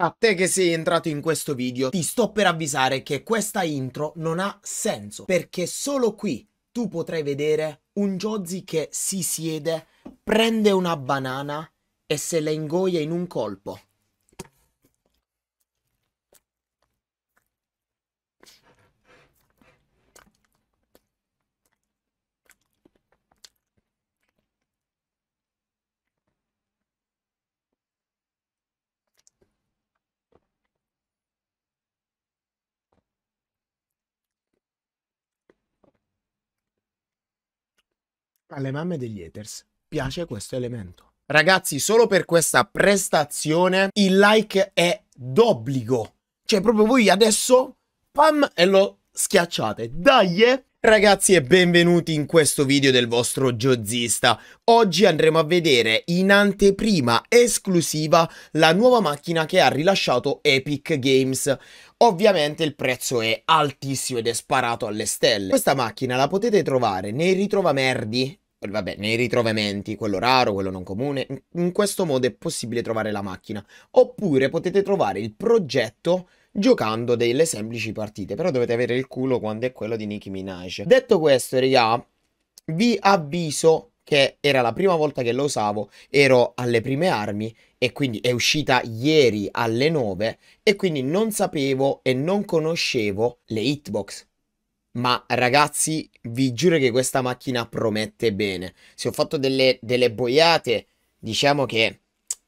A te che sei entrato in questo video ti sto per avvisare che questa intro non ha senso perché solo qui tu potrai vedere un Jozzy che si siede, prende una banana e se la ingoia in un colpo. Alle mamme degli haters piace mm. questo elemento. Ragazzi, solo per questa prestazione il like è d'obbligo. Cioè, proprio voi adesso, pam, e lo schiacciate. Dai! Eh! Ragazzi e benvenuti in questo video del vostro Jozzista. Oggi andremo a vedere in anteprima esclusiva la nuova macchina che ha rilasciato Epic Games. Ovviamente il prezzo è altissimo ed è sparato alle stelle. Questa macchina la potete trovare nei ritrovamerdi eh, vabbè, nei ritrovamenti, quello raro, quello non comune, in questo modo è possibile trovare la macchina. Oppure potete trovare il progetto giocando delle semplici partite. Però dovete avere il culo quando è quello di Nicki Minaj. Detto questo, regà, vi avviso che era la prima volta che lo usavo, ero alle prime armi e quindi è uscita ieri alle 9 e quindi non sapevo e non conoscevo le hitbox. Ma ragazzi, vi giuro che questa macchina promette bene. Se ho fatto delle, delle boiate, diciamo che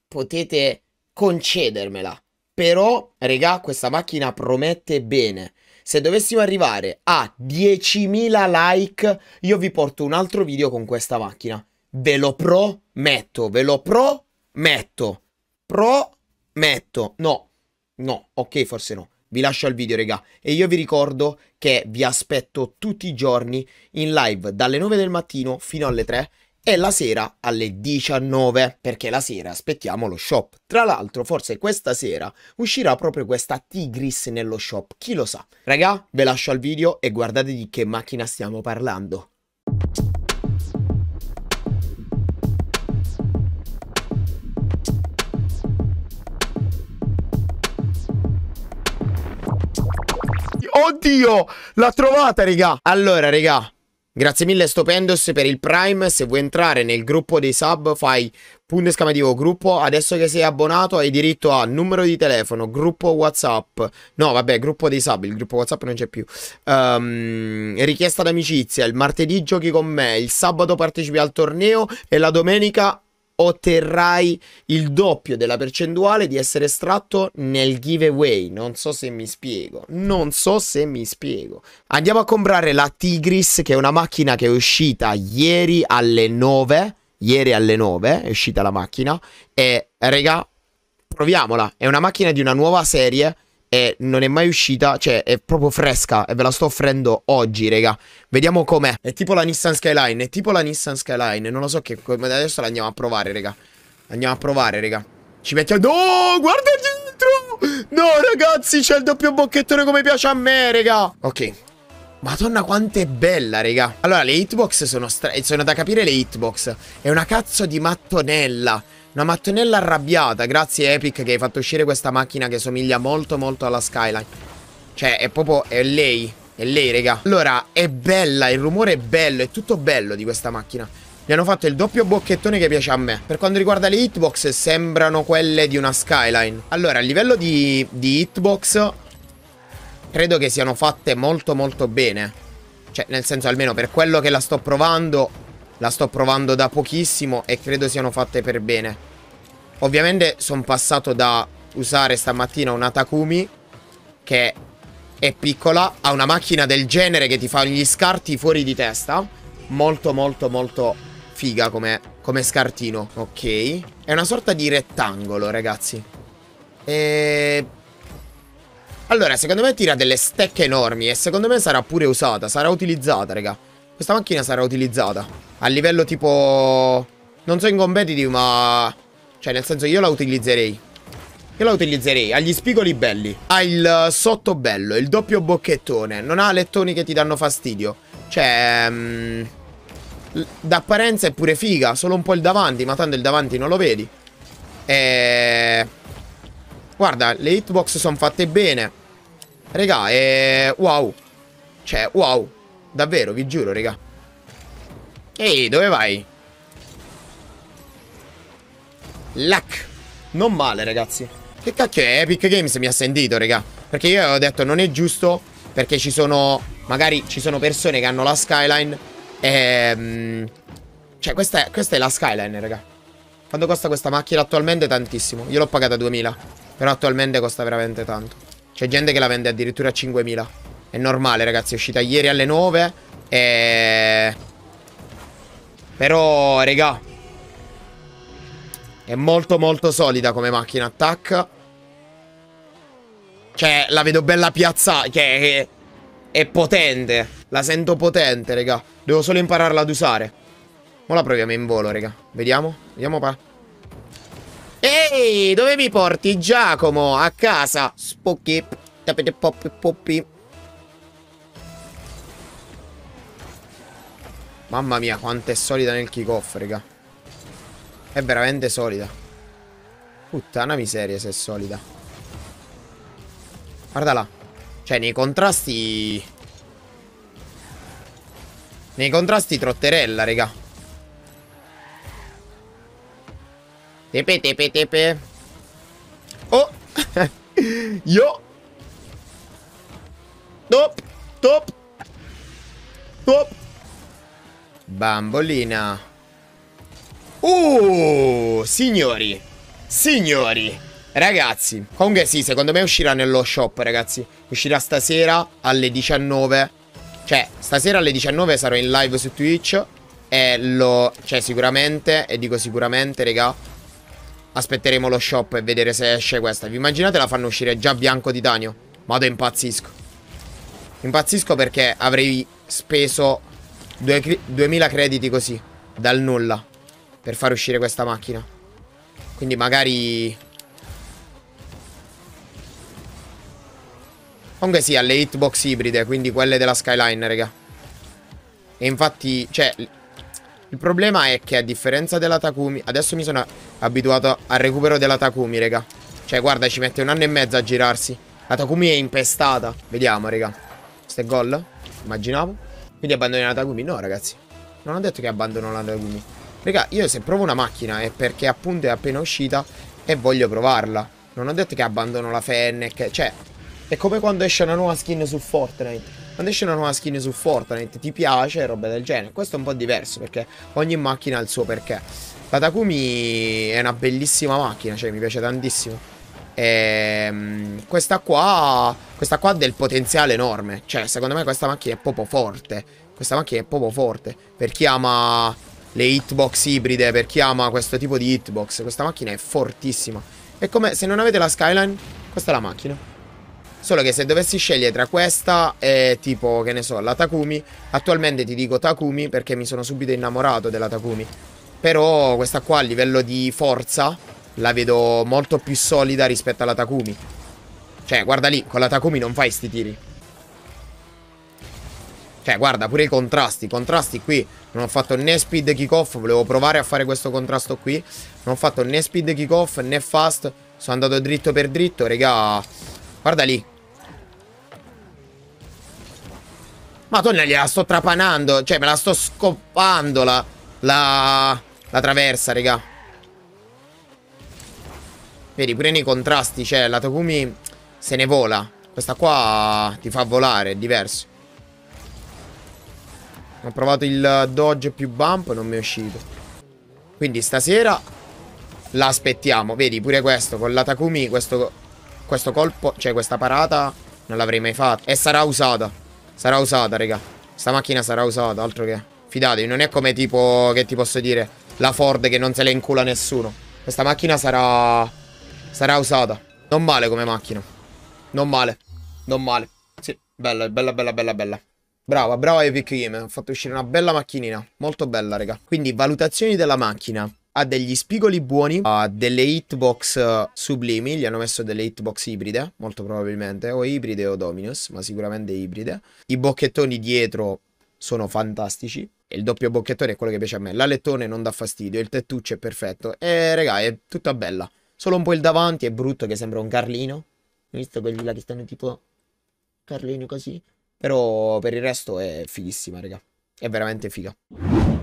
potete concedermela. Però, regà, questa macchina promette bene. Se dovessimo arrivare a 10.000 like, io vi porto un altro video con questa macchina. Ve lo prometto, ve lo prometto. Prometto. No, no, ok, forse no. Vi lascio al video, regà. E io vi ricordo che vi aspetto tutti i giorni in live dalle 9 del mattino fino alle 3 è la sera alle 19 perché la sera aspettiamo lo shop. Tra l'altro forse questa sera uscirà proprio questa Tigris nello shop, chi lo sa. Raga, ve lascio al video e guardate di che macchina stiamo parlando. Oddio, l'ha trovata, raga. Allora, raga, Grazie mille Stopendos per il Prime, se vuoi entrare nel gruppo dei sub fai punto esclamativo gruppo, adesso che sei abbonato hai diritto a numero di telefono, gruppo Whatsapp, no vabbè gruppo dei sub, il gruppo Whatsapp non c'è più, um, richiesta d'amicizia, il martedì giochi con me, il sabato partecipi al torneo e la domenica otterrai il doppio della percentuale di essere estratto nel giveaway. Non so se mi spiego. Non so se mi spiego. Andiamo a comprare la Tigris, che è una macchina che è uscita ieri alle 9. Ieri alle 9 è uscita la macchina. E, raga, proviamola. È una macchina di una nuova serie e non è mai uscita, cioè è proprio fresca e ve la sto offrendo oggi, raga. Vediamo com'è. È tipo la Nissan Skyline, è tipo la Nissan Skyline, non lo so che adesso la andiamo a provare, raga. Andiamo a provare, raga. Ci mettiamo No, guarda dentro! No, ragazzi, c'è il doppio bocchettone come piace a me, raga. Ok. Madonna quanto è bella, raga. Allora, le hitbox sono, sono da capire le hitbox. È una cazzo di mattonella. Una mattonella arrabbiata, grazie Epic che hai fatto uscire questa macchina che somiglia molto molto alla Skyline. Cioè, è proprio, è lei, è lei, raga. Allora, è bella, il rumore è bello, è tutto bello di questa macchina. Mi hanno fatto il doppio bocchettone che piace a me. Per quanto riguarda le hitbox, sembrano quelle di una Skyline. Allora, a livello di, di hitbox, credo che siano fatte molto molto bene. Cioè, nel senso, almeno per quello che la sto provando, la sto provando da pochissimo e credo siano fatte per bene. Ovviamente sono passato da usare stamattina una Takumi che è piccola, ha una macchina del genere che ti fa gli scarti fuori di testa. Molto molto molto figa come, come scartino, ok? È una sorta di rettangolo, ragazzi. E... Allora, secondo me tira delle stecche enormi e secondo me sarà pure usata, sarà utilizzata, raga. Questa macchina sarà utilizzata. A livello tipo... Non so in competitive, ma... Cioè, nel senso, io la utilizzerei. Io la utilizzerei. Ha gli spigoli belli. Ha il eh, sottobello, il doppio bocchettone. Non ha lettoni che ti danno fastidio. Cioè... Mh, mm, d'apparenza è pure figa. Solo un po' il davanti, ma tanto il davanti non lo vedi. E... Guarda, le hitbox sono fatte bene. Regà, e... Wow. Cioè, wow. Davvero, vi giuro, regà. Ehi, dove vai? Lac. Non male, ragazzi. Che cacchio è? Epic Games mi ha sentito, raga. Perché io avevo detto non è giusto perché ci sono... Magari ci sono persone che hanno la skyline e... Ehm, cioè, questa è, questa è la skyline, raga. Quanto costa questa macchina attualmente? Tantissimo. Io l'ho pagata 2000. Però attualmente costa veramente tanto. C'è gente che la vende addirittura a 5000. È normale, ragazzi. È uscita ieri alle 9. E... Eh, però, raga, è molto molto solida come macchina attacca. Cioè, la vedo bella piazzata. Che è, è, potente. La sento potente, raga. Devo solo impararla ad usare. Ora la proviamo in volo, raga. Vediamo. Vediamo qua. Ehi, dove mi porti Giacomo? A casa. Spooky. Tapete poppi poppi. Mamma mia, quanto è solida nel kickoff, raga. È veramente solida. Puttana miseria se è solida. Guarda là. Cioè, nei contrasti... Nei contrasti trotterella, raga. Tepe, tepe, tepe. Oh! Io! Top! Top! Top! Bambolina! Uh, signori, signori, ragazzi, comunque sì, secondo me uscirà nello shop, ragazzi. Uscirà stasera alle 19. Cioè, stasera alle 19 sarò in live su Twitch. E lo... Cioè, sicuramente, e dico sicuramente, raga, aspetteremo lo shop e vedere se esce questa. Vi immaginate la fanno uscire già bianco titanio? Vado impazzisco. Impazzisco perché avrei speso 2000 crediti così, dal nulla per far uscire questa macchina. Quindi magari... Comunque sì, ha le hitbox ibride, quindi quelle della Skyline, raga. E infatti, cioè... Il problema è che a differenza della Takumi... Adesso mi sono abituato al recupero della Takumi, raga. Cioè, guarda, ci mette un anno e mezzo a girarsi. La Takumi è impestata. Vediamo, raga. Questo è gol? Immaginavo. Quindi abbandoni la Takumi? No, ragazzi. Non ho detto che abbandono la Takumi. Raga, io se provo una macchina è perché appunto è appena uscita e voglio provarla. Non ho detto che abbandono la Fennec, cioè... È come quando esce una nuova skin su Fortnite. Quando esce una nuova skin su Fortnite, ti piace, roba del genere. Questo è un po' diverso perché ogni macchina ha il suo perché. La Takumi è una bellissima macchina, cioè mi piace tantissimo. E, ehm, questa qua, questa qua ha del potenziale enorme. Cioè, secondo me questa macchina è proprio forte. Questa macchina è proprio forte. Per chi ama le hitbox ibride per chi ama questo tipo di hitbox. Questa macchina è fortissima. È come se non avete la Skyline, questa è la macchina. Solo che se dovessi scegliere tra questa e tipo, che ne so, la Takumi, attualmente ti dico Takumi perché mi sono subito innamorato della Takumi. Però questa qua a livello di forza la vedo molto più solida rispetto alla Takumi. Cioè, guarda lì, con la Takumi non fai sti tiri. Cioè, guarda, pure i contrasti. I contrasti qui non ho fatto né speed kickoff. Volevo provare a fare questo contrasto qui. Non ho fatto né speed kickoff né fast. Sono andato dritto per dritto, raga. Guarda lì. Madonna, gliela sto trapanando. Cioè, me la sto scoppando la... La, la traversa, raga. Vedi, pure nei contrasti, cioè, la Takumi se ne vola. Questa qua ti fa volare, è diverso. Ho provato il dodge più bump Non mi è uscito Quindi stasera La aspettiamo Vedi pure questo Con la Takumi Questo, questo colpo Cioè questa parata Non l'avrei mai fatta E sarà usata Sarà usata raga Sta macchina sarà usata Altro che Fidatevi Non è come tipo Che ti posso dire La Ford che non se la incula nessuno Questa macchina sarà Sarà usata Non male come macchina Non male Non male Sì Bella bella bella bella bella Brava, brava Epic Game, ha fatto uscire una bella macchinina, molto bella raga. Quindi valutazioni della macchina. Ha degli spigoli buoni, ha delle hitbox eh, sublimi, gli hanno messo delle hitbox ibride, molto probabilmente, o ibride o Dominus, ma sicuramente ibride. I bocchettoni dietro sono fantastici, e il doppio bocchettone è quello che piace a me, l'alettone non dà fastidio, il tettuccio è perfetto, e raga è tutta bella. Solo un po' il davanti è brutto che sembra un Carlino, visto quelli là che stanno tipo Carlino così? Però per il resto è fighissima, raga. È veramente figa.